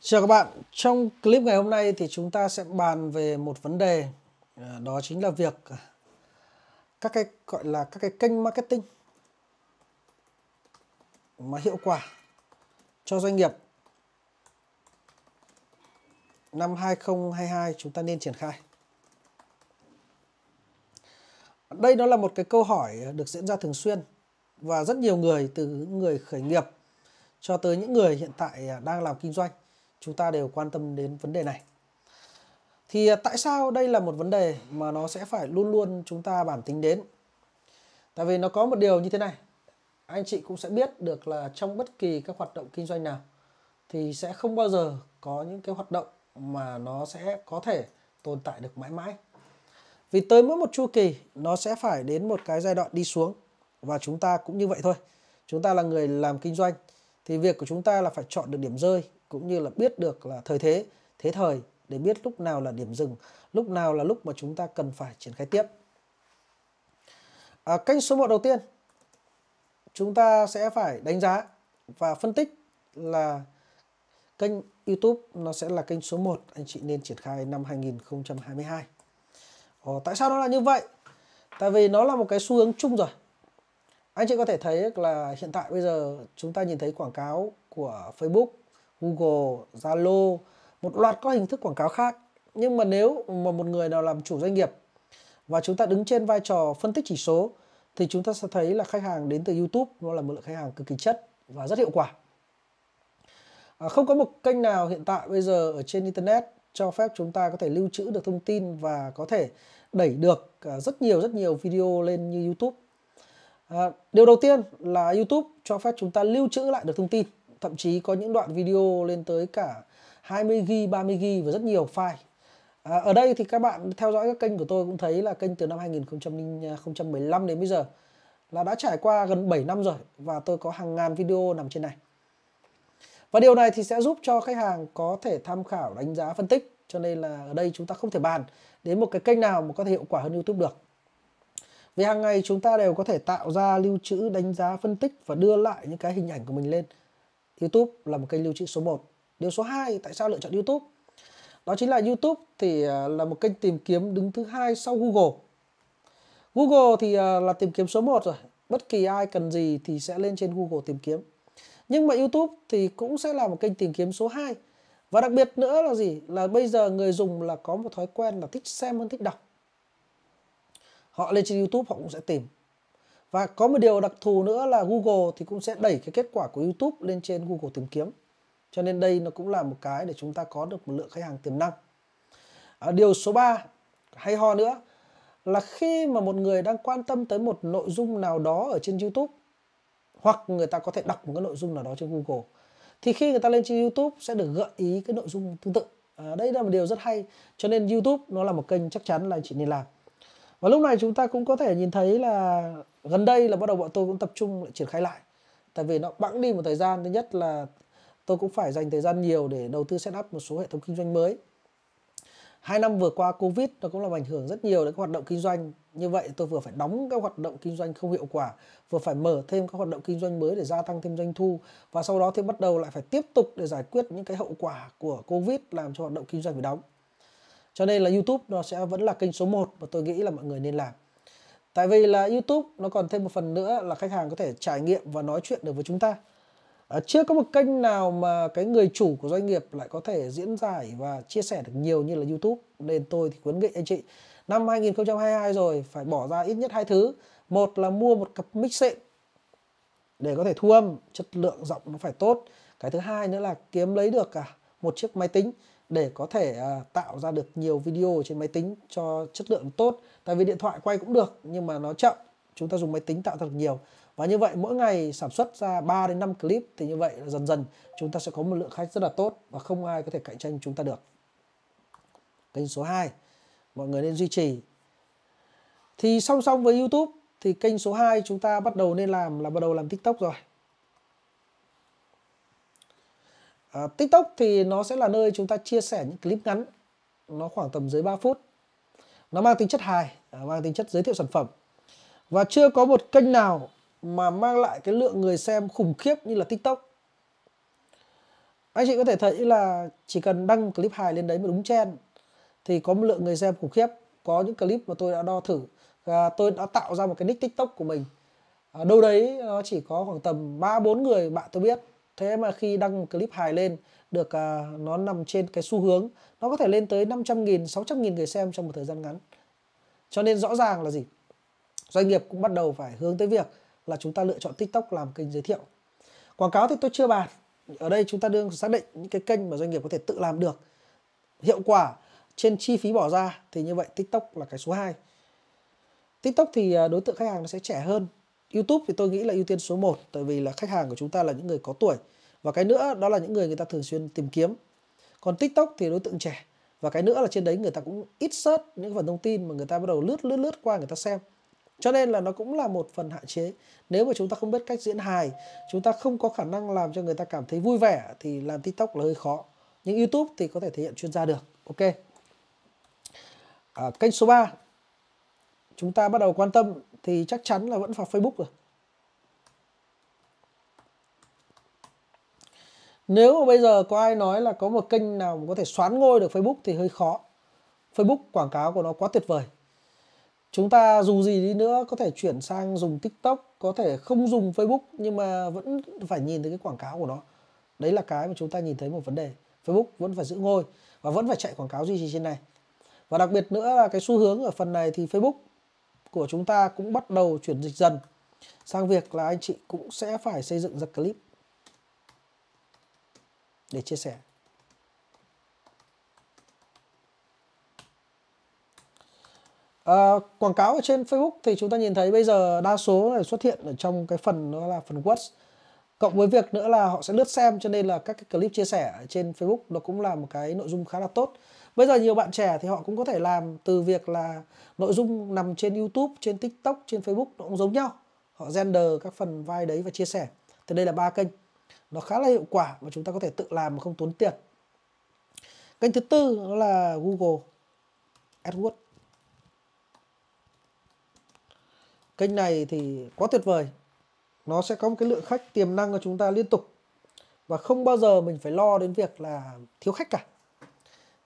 Chào các bạn, trong clip ngày hôm nay thì chúng ta sẽ bàn về một vấn đề à, đó chính là việc à, các cái gọi là các cái kênh marketing mà hiệu quả cho doanh nghiệp năm 2022 chúng ta nên triển khai. Đây nó là một cái câu hỏi được diễn ra thường xuyên và rất nhiều người từ người khởi nghiệp cho tới những người hiện tại à, đang làm kinh doanh chúng ta đều quan tâm đến vấn đề này thì à, tại sao đây là một vấn đề mà nó sẽ phải luôn luôn chúng ta bản tính đến tại vì nó có một điều như thế này anh chị cũng sẽ biết được là trong bất kỳ các hoạt động kinh doanh nào thì sẽ không bao giờ có những cái hoạt động mà nó sẽ có thể tồn tại được mãi mãi vì tới mỗi một chu kỳ nó sẽ phải đến một cái giai đoạn đi xuống và chúng ta cũng như vậy thôi chúng ta là người làm kinh doanh thì việc của chúng ta là phải chọn được điểm rơi cũng như là biết được là thời thế thế thời để biết lúc nào là điểm dừng lúc nào là lúc mà chúng ta cần phải triển khai tiếp à, kênh số 1 đầu tiên chúng ta sẽ phải đánh giá và phân tích là kênh YouTube nó sẽ là kênh số 1 anh chị nên triển khai năm 2022 Ồ, tại sao nó là như vậy tại vì nó là một cái xu hướng chung rồi anh chị có thể thấy là hiện tại bây giờ chúng ta nhìn thấy quảng cáo của Facebook Google, Zalo, một loạt các hình thức quảng cáo khác. Nhưng mà nếu mà một người nào làm chủ doanh nghiệp và chúng ta đứng trên vai trò phân tích chỉ số thì chúng ta sẽ thấy là khách hàng đến từ YouTube nó là một lượng khách hàng cực kỳ chất và rất hiệu quả. À, không có một kênh nào hiện tại bây giờ ở trên internet cho phép chúng ta có thể lưu trữ được thông tin và có thể đẩy được à, rất nhiều rất nhiều video lên như YouTube. À, điều đầu tiên là YouTube cho phép chúng ta lưu trữ lại được thông tin thậm chí có những đoạn video lên tới cả 20GB, 30GB và rất nhiều file. À, ở đây thì các bạn theo dõi các kênh của tôi cũng thấy là kênh từ năm 2015 đến bây giờ là đã trải qua gần 7 năm rồi và tôi có hàng ngàn video nằm trên này. Và điều này thì sẽ giúp cho khách hàng có thể tham khảo, đánh giá, phân tích. Cho nên là ở đây chúng ta không thể bàn đến một cái kênh nào mà có thể hiệu quả hơn YouTube được. Vì hàng ngày chúng ta đều có thể tạo ra lưu trữ, đánh giá, phân tích và đưa lại những cái hình ảnh của mình lên. YouTube là một kênh lưu trữ số 1. Điều số 2 tại sao lựa chọn YouTube? Đó chính là YouTube thì à, là một kênh tìm kiếm đứng thứ hai sau Google. Google thì à, là tìm kiếm số 1 rồi. Bất kỳ ai cần gì thì sẽ lên trên Google tìm kiếm. Nhưng mà YouTube thì cũng sẽ là một kênh tìm kiếm số 2. Và đặc biệt nữa là gì? Là bây giờ người dùng là có một thói quen là thích xem hơn thích đọc. Họ lên trên YouTube họ cũng sẽ tìm và có một điều đặc thù nữa là Google thì cũng sẽ đẩy cái kết quả của YouTube lên trên Google tìm kiếm cho nên đây nó cũng là một cái để chúng ta có được một lượng khách hàng tiềm năng à, điều số 3 hay ho nữa là khi mà một người đang quan tâm tới một nội dung nào đó ở trên YouTube hoặc người ta có thể đọc một cái nội dung nào đó trên Google thì khi người ta lên trên YouTube sẽ được gợi ý cái nội dung tương tự à, đây là một điều rất hay cho nên YouTube nó là một kênh chắc chắn là anh chị nên làm và lúc này chúng ta cũng có thể nhìn thấy là gần đây là bắt đầu bọn tôi cũng tập trung lại triển khai lại tại vì nó bẵng đi một thời gian thứ nhất là tôi cũng phải dành thời gian nhiều để đầu tư setup một số hệ thống kinh doanh mới hai năm vừa qua covid nó cũng làm ảnh hưởng rất nhiều đến các hoạt động kinh doanh như vậy tôi vừa phải đóng các hoạt động kinh doanh không hiệu quả vừa phải mở thêm các hoạt động kinh doanh mới để gia tăng thêm doanh thu và sau đó thì bắt đầu lại phải tiếp tục để giải quyết những cái hậu quả của covid làm cho hoạt động kinh doanh phải đóng cho nên là YouTube nó sẽ vẫn là kênh số 1 và tôi nghĩ là mọi người nên làm tại vì là YouTube nó còn thêm một phần nữa là khách hàng có thể trải nghiệm và nói chuyện được với chúng ta à, chưa có một kênh nào mà cái người chủ của doanh nghiệp lại có thể diễn giải và chia sẻ được nhiều như là YouTube nên tôi thì khuyến nghị anh chị năm 2022 rồi phải bỏ ra ít nhất hai thứ một là mua một cặp mic xịn để có thể thu âm chất lượng giọng nó phải tốt cái thứ hai nữa là kiếm lấy được cả một chiếc máy tính để có thể à, tạo ra được nhiều video trên máy tính cho chất lượng tốt tại vì điện thoại quay cũng được nhưng mà nó chậm chúng ta dùng máy tính tạo thật nhiều và như vậy mỗi ngày sản xuất ra 3 đến 5 clip thì như vậy dần dần chúng ta sẽ có một lượng khách rất là tốt và không ai có thể cạnh tranh chúng ta được kênh số 2 mọi người nên duy trì thì song song với YouTube thì kênh số 2 chúng ta bắt đầu nên làm là bắt đầu làm TikTok rồi À, tiktok thì nó sẽ là nơi chúng ta chia sẻ những clip ngắn nó khoảng tầm dưới 3 phút nó mang tính chất hài à, mang tính chất giới thiệu sản phẩm và chưa có một kênh nào mà mang lại cái lượng người xem khủng khiếp như là tiktok anh chị có thể thấy là chỉ cần đăng clip hài lên đấy mà đúng trend thì có một lượng người xem khủng khiếp có những clip mà tôi đã đo thử à, tôi đã tạo ra một cái nick tiktok của mình à, đâu đấy nó chỉ có khoảng tầm ba bốn người bạn tôi biết thế mà khi đăng clip hài lên được à, nó nằm trên cái xu hướng nó có thể lên tới 500.000 600.000 người xem trong một thời gian ngắn cho nên rõ ràng là gì doanh nghiệp cũng bắt đầu phải hướng tới việc là chúng ta lựa chọn TikTok làm kênh giới thiệu quảng cáo thì tôi chưa bàn ở đây chúng ta đương xác định những cái kênh mà doanh nghiệp có thể tự làm được hiệu quả trên chi phí bỏ ra thì như vậy TikTok là cái số 2 TikTok thì à, đối tượng khách hàng nó sẽ trẻ hơn YouTube thì tôi nghĩ là ưu tiên số 1 tại vì là khách hàng của chúng ta là những người có tuổi và cái nữa đó là những người người ta thường xuyên tìm kiếm còn TikTok thì đối tượng trẻ và cái nữa là trên đấy người ta cũng ít search những phần thông tin mà người ta bắt đầu lướt lướt lướt qua người ta xem cho nên là nó cũng là một phần hạn chế nếu mà chúng ta không biết cách diễn hài chúng ta không có khả năng làm cho người ta cảm thấy vui vẻ thì làm tiktok là hơi khó nhưng youtube thì có thể thể hiện chuyên gia được ok à, kênh số 3 chúng ta bắt đầu quan tâm thì chắc chắn là vẫn vào Facebook rồi Nếu mà bây giờ có ai nói là có một kênh nào có thể xoán ngôi được Facebook thì hơi khó. Facebook quảng cáo của nó quá tuyệt vời. Chúng ta dù gì đi nữa có thể chuyển sang dùng TikTok, có thể không dùng Facebook nhưng mà vẫn phải nhìn thấy cái quảng cáo của nó. Đấy là cái mà chúng ta nhìn thấy một vấn đề. Facebook vẫn phải giữ ngôi và vẫn phải chạy quảng cáo duy trì trên này. Và đặc biệt nữa là cái xu hướng ở phần này thì Facebook của chúng ta cũng bắt đầu chuyển dịch dần sang việc là anh chị cũng sẽ phải xây dựng ra clip để chia sẻ. À, quảng cáo ở trên Facebook thì chúng ta nhìn thấy bây giờ đa số là xuất hiện ở trong cái phần đó là phần words cộng với việc nữa là họ sẽ lướt xem cho nên là các cái clip chia sẻ trên Facebook nó cũng là một cái nội dung khá là tốt bây giờ nhiều bạn trẻ thì họ cũng có thể làm từ việc là nội dung nằm trên youtube trên tiktok trên facebook nó cũng giống nhau họ gender các phần vai đấy và chia sẻ thì đây là ba kênh nó khá là hiệu quả và chúng ta có thể tự làm mà không tốn tiền kênh thứ tư đó là google adwords kênh này thì quá tuyệt vời nó sẽ có một cái lượng khách tiềm năng của chúng ta liên tục và không bao giờ mình phải lo đến việc là thiếu khách cả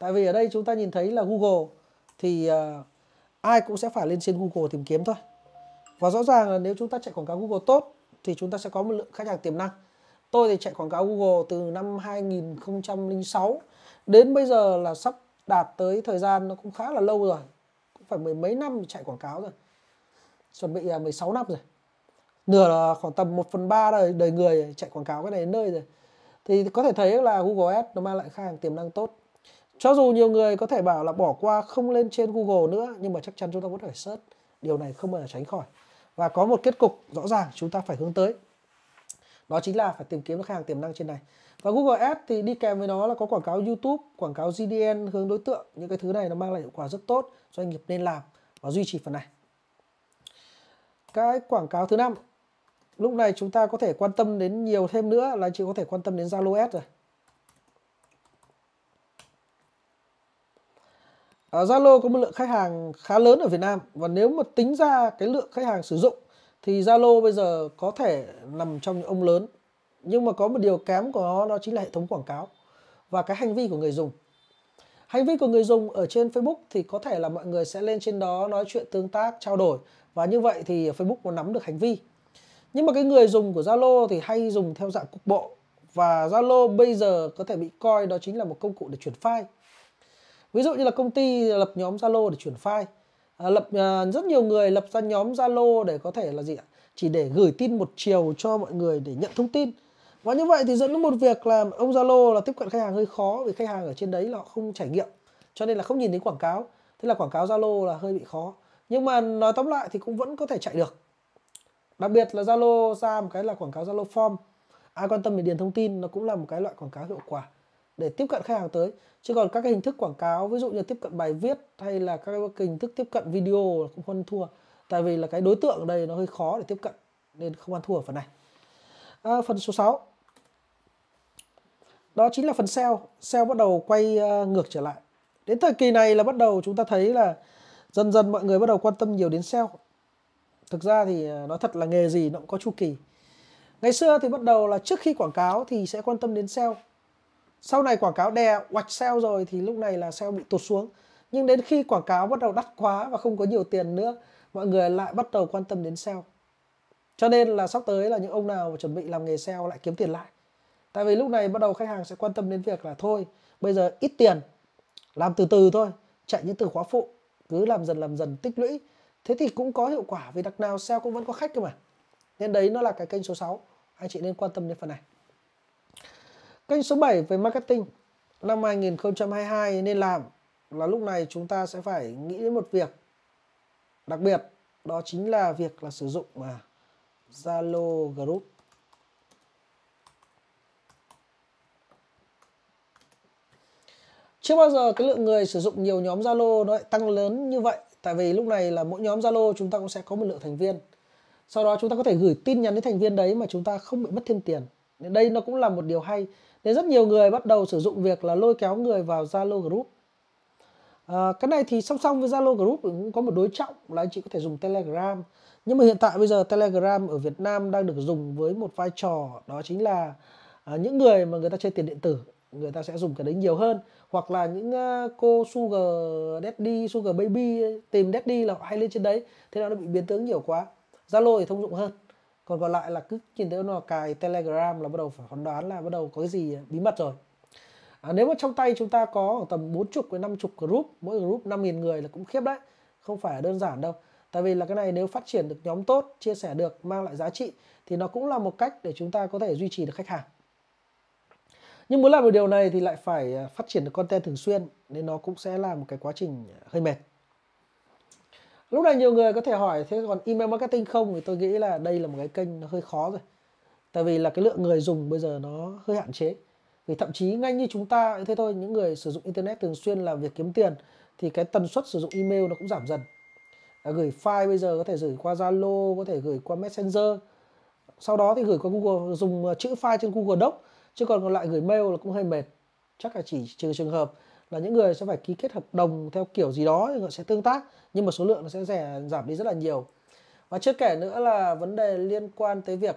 tại vì ở đây chúng ta nhìn thấy là Google thì uh, ai cũng sẽ phải lên trên Google tìm kiếm thôi và rõ ràng là nếu chúng ta chạy quảng cáo Google tốt thì chúng ta sẽ có một lượng khách hàng tiềm năng tôi thì chạy quảng cáo Google từ năm 2006 đến bây giờ là sắp đạt tới thời gian nó cũng khá là lâu rồi cũng phải mười mấy năm chạy quảng cáo rồi chuẩn bị là 16 năm rồi nửa là khoảng tầm 1 phần 3 đời, đời người chạy quảng cáo cái này đến nơi rồi thì có thể thấy là Google Ads nó mang lại khách hàng tiềm năng tốt cho dù nhiều người có thể bảo là bỏ qua không lên trên Google nữa nhưng mà chắc chắn chúng ta vẫn phải search điều này không bao giờ tránh khỏi và có một kết cục rõ ràng chúng ta phải hướng tới đó chính là phải tìm kiếm được khách hàng tiềm năng trên này và Google Ads thì đi kèm với nó là có quảng cáo YouTube quảng cáo GDN hướng đối tượng những cái thứ này nó mang lại hiệu quả rất tốt doanh nghiệp nên làm và duy trì phần này cái quảng cáo thứ năm lúc này chúng ta có thể quan tâm đến nhiều thêm nữa là chị có thể quan tâm đến Zalo Ads rồi Ờ, Zalo có một lượng khách hàng khá lớn ở Việt Nam và nếu mà tính ra cái lượng khách hàng sử dụng thì Zalo bây giờ có thể nằm trong những ông lớn nhưng mà có một điều kém của nó đó chính là hệ thống quảng cáo và cái hành vi của người dùng hành vi của người dùng ở trên Facebook thì có thể là mọi người sẽ lên trên đó nói chuyện tương tác trao đổi và như vậy thì Facebook có nắm được hành vi nhưng mà cái người dùng của Zalo thì hay dùng theo dạng cục bộ và Zalo bây giờ có thể bị coi đó chính là một công cụ để chuyển file ví dụ như là công ty lập nhóm zalo để chuyển file à, lập à, rất nhiều người lập ra nhóm zalo để có thể là gì ạ chỉ để gửi tin một chiều cho mọi người để nhận thông tin và như vậy thì dẫn đến một việc là ông zalo là tiếp cận khách hàng hơi khó vì khách hàng ở trên đấy là họ không trải nghiệm cho nên là không nhìn thấy quảng cáo thế là quảng cáo zalo là hơi bị khó nhưng mà nói tóm lại thì cũng vẫn có thể chạy được đặc biệt là zalo ra một cái là quảng cáo zalo form ai quan tâm về điền thông tin nó cũng là một cái loại quảng cáo hiệu quả để tiếp cận khách hàng tới chứ còn các cái hình thức quảng cáo ví dụ như tiếp cận bài viết hay là các cái hình thức tiếp cận video là cũng không ăn thua tại vì là cái đối tượng ở đây nó hơi khó để tiếp cận nên không ăn thua ở phần này à, phần số 6 đó chính là phần sale sale bắt đầu quay à, ngược trở lại đến thời kỳ này là bắt đầu chúng ta thấy là dần dần mọi người bắt đầu quan tâm nhiều đến sale thực ra thì à, nó thật là nghề gì nó cũng có chu kỳ ngày xưa thì bắt đầu là trước khi quảng cáo thì sẽ quan tâm đến sale sau này quảng cáo đè oạch sale rồi thì lúc này là sale bị tụt xuống nhưng đến khi quảng cáo bắt đầu đắt quá và không có nhiều tiền nữa mọi người lại bắt đầu quan tâm đến sale cho nên là sắp tới là những ông nào chuẩn bị làm nghề sale lại kiếm tiền lại tại vì lúc này bắt đầu khách hàng sẽ quan tâm đến việc là thôi bây giờ ít tiền làm từ từ thôi chạy những từ khóa phụ cứ làm dần làm dần tích lũy thế thì cũng có hiệu quả vì đặc nào sale cũng vẫn có khách cơ mà nên đấy nó là cái kênh số 6 anh chị nên quan tâm đến phần này Kênh số 7 về marketing năm 2022 nên làm là lúc này chúng ta sẽ phải nghĩ đến một việc đặc biệt đó chính là việc là sử dụng mà Zalo Group Chưa bao giờ cái lượng người sử dụng nhiều nhóm Zalo nó lại tăng lớn như vậy Tại vì lúc này là mỗi nhóm Zalo chúng ta cũng sẽ có một lượng thành viên Sau đó chúng ta có thể gửi tin nhắn đến thành viên đấy mà chúng ta không bị mất thêm tiền nên Đây nó cũng là một điều hay nên rất nhiều người bắt đầu sử dụng việc là lôi kéo người vào Zalo Group. À, cái này thì song song với Zalo Group cũng có một đối trọng là anh chị có thể dùng Telegram. Nhưng mà hiện tại bây giờ Telegram ở Việt Nam đang được dùng với một vai trò đó chính là à, những người mà người ta chơi tiền điện tử người ta sẽ dùng cái đấy nhiều hơn hoặc là những à, cô sugar daddy sugar baby tìm daddy là họ hay lên trên đấy thế nào nó bị biến tướng nhiều quá zalo thì thông dụng hơn còn còn lại là cứ nhìn thấy nó cài telegram là bắt đầu phải phán đoán là bắt đầu có cái gì bí mật rồi à, nếu mà trong tay chúng ta có tầm bốn 40 đến chục group mỗi group năm nghìn người là cũng khiếp đấy không phải đơn giản đâu tại vì là cái này nếu phát triển được nhóm tốt chia sẻ được mang lại giá trị thì nó cũng là một cách để chúng ta có thể duy trì được khách hàng nhưng muốn làm được điều này thì lại phải à, phát triển được content thường xuyên nên nó cũng sẽ là một cái quá trình à, hơi mệt lúc này nhiều người có thể hỏi thế còn email marketing không thì tôi nghĩ là đây là một cái kênh nó hơi khó rồi tại vì là cái lượng người dùng bây giờ nó hơi hạn chế vì thậm chí ngay như chúng ta thế thôi những người sử dụng internet thường xuyên là việc kiếm tiền thì cái tần suất sử dụng email nó cũng giảm dần à, gửi file bây giờ có thể gửi qua zalo có thể gửi qua messenger sau đó thì gửi qua google dùng à, chữ file trên google doc chứ còn còn lại gửi mail là cũng hơi mệt chắc là chỉ trừ trường hợp là những người sẽ phải ký kết hợp đồng theo kiểu gì đó thì họ sẽ tương tác nhưng mà số lượng nó sẽ rẻ giảm đi rất là nhiều và chưa kể nữa là vấn đề liên quan tới việc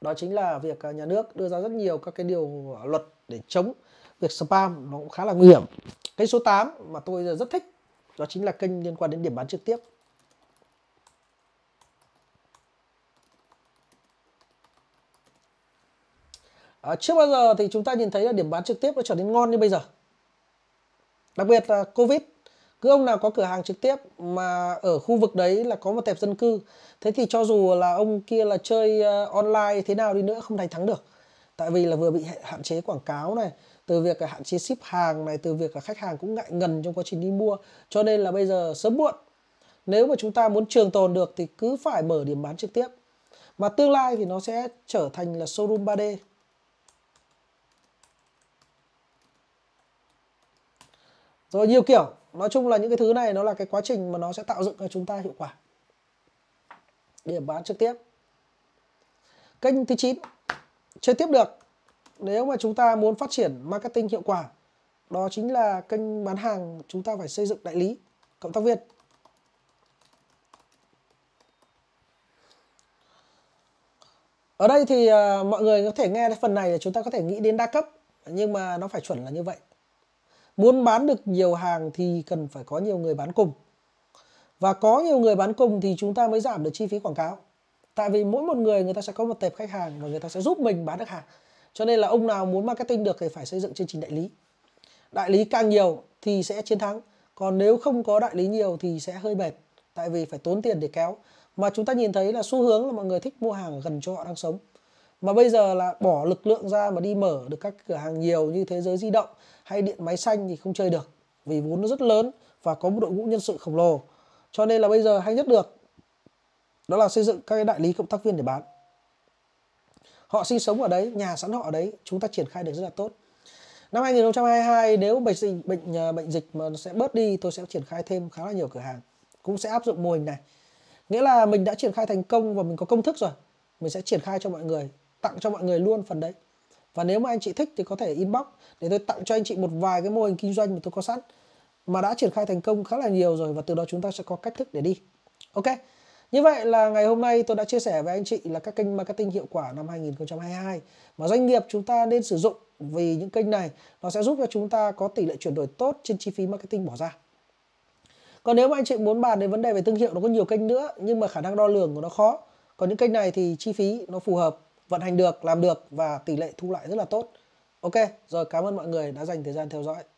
đó chính là việc à, nhà nước đưa ra rất nhiều các cái điều à, luật để chống việc spam nó cũng khá là nguy hiểm cái số 8 mà tôi rất thích đó chính là kênh liên quan đến điểm bán trực tiếp À, trước bao giờ thì chúng ta nhìn thấy là điểm bán trực tiếp nó trở nên ngon như bây giờ đặc biệt là covid cứ ông nào có cửa hàng trực tiếp mà ở khu vực đấy là có một tệp dân cư thế thì cho dù là ông kia là chơi ờ, online thế nào đi nữa không thành thắng được tại vì là vừa bị hạn chế quảng cáo này từ việc là hạn chế ship hàng này từ việc là khách hàng cũng ngại ngần trong quá trình đi mua cho nên là bây giờ sớm muộn nếu mà chúng ta muốn trường tồn được thì cứ phải mở điểm bán trực tiếp mà tương lai thì nó sẽ trở thành là showroom 3D rồi nhiều kiểu nói chung là những cái thứ này nó là cái quá trình mà nó sẽ tạo dựng cho chúng ta hiệu quả điểm bán trực tiếp kênh thứ 9 chơi tiếp được nếu mà chúng ta muốn phát triển marketing hiệu quả đó chính là kênh bán hàng chúng ta phải xây dựng đại lý cộng tác viên ở đây thì à, mọi người có thể nghe phần này là chúng ta có thể nghĩ đến đa cấp nhưng mà nó phải chuẩn là như vậy muốn bán được nhiều hàng thì cần phải có nhiều người bán cùng và có nhiều người bán cùng thì chúng ta mới giảm được chi phí quảng cáo tại vì mỗi một người người ta sẽ có một tệp khách hàng và người ta sẽ giúp mình bán được hàng cho nên là ông nào muốn marketing được thì phải xây dựng chương trình đại lý đại lý càng nhiều thì sẽ chiến thắng còn nếu không có đại lý nhiều thì sẽ hơi mệt tại vì phải tốn tiền để kéo mà chúng ta nhìn thấy là xu hướng là mọi người thích mua hàng gần chỗ họ đang sống mà bây giờ là bỏ lực lượng ra mà đi mở được các cửa hàng nhiều như thế giới di động hay điện máy xanh thì không chơi được vì vốn nó rất lớn và có một đội ngũ nhân sự khổng lồ cho nên là bây giờ hay nhất được đó là xây dựng các đại lý cộng tác viên để bán họ sinh sống ở đấy nhà sẵn họ ở đấy chúng ta triển khai được rất là tốt năm 2022 nếu bệnh dịch bệnh ờ, bệnh dịch mà nó sẽ bớt đi tôi sẽ triển khai thêm khá là nhiều cửa hàng cũng sẽ áp dụng mô hình này nghĩa là mình đã triển khai thành công và mình có công thức rồi mình sẽ triển khai cho mọi người tặng cho mọi người luôn phần đấy và nếu mà anh chị thích thì có thể inbox để tôi tặng cho anh chị một vài cái mô hình kinh doanh mà tôi có sẵn mà đã triển khai thành công khá là nhiều rồi và từ đó chúng ta sẽ có cách thức để đi ok như vậy là ngày hôm nay tôi đã chia sẻ với anh chị là các kênh marketing hiệu quả năm 2022 mà doanh nghiệp chúng ta nên sử dụng vì những kênh này nó sẽ giúp cho chúng ta có tỷ lệ chuyển đổi tốt trên chi phí marketing bỏ ra. Còn nếu mà anh chị muốn bàn đến vấn đề về thương hiệu nó có nhiều kênh nữa nhưng mà khả năng đo lường của nó khó. Còn những kênh này thì chi phí nó phù hợp vận hành được, làm được và tỷ lệ thu lại rất là tốt. Ok, rồi cảm ơn mọi người đã dành thời gian theo dõi.